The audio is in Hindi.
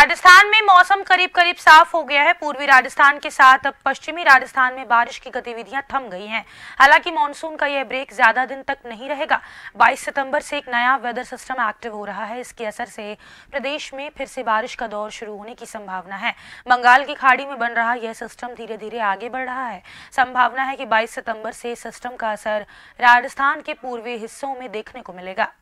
राजस्थान में मौसम करीब करीब साफ हो गया है पूर्वी राजस्थान के साथ अब पश्चिमी राजस्थान में बारिश की गतिविधियां थम गई हैं हालांकि मानसून का यह ब्रेक ज्यादा दिन तक नहीं रहेगा 22 सितंबर से एक नया वेदर सिस्टम एक्टिव हो रहा है इसके असर से प्रदेश में फिर से बारिश का दौर शुरू होने की संभावना है बंगाल की खाड़ी में बन रहा यह सिस्टम धीरे धीरे आगे बढ़ रहा है संभावना है कि बाईस सितम्बर से सिस्टम का असर राजस्थान के पूर्वी हिस्सों में देखने को मिलेगा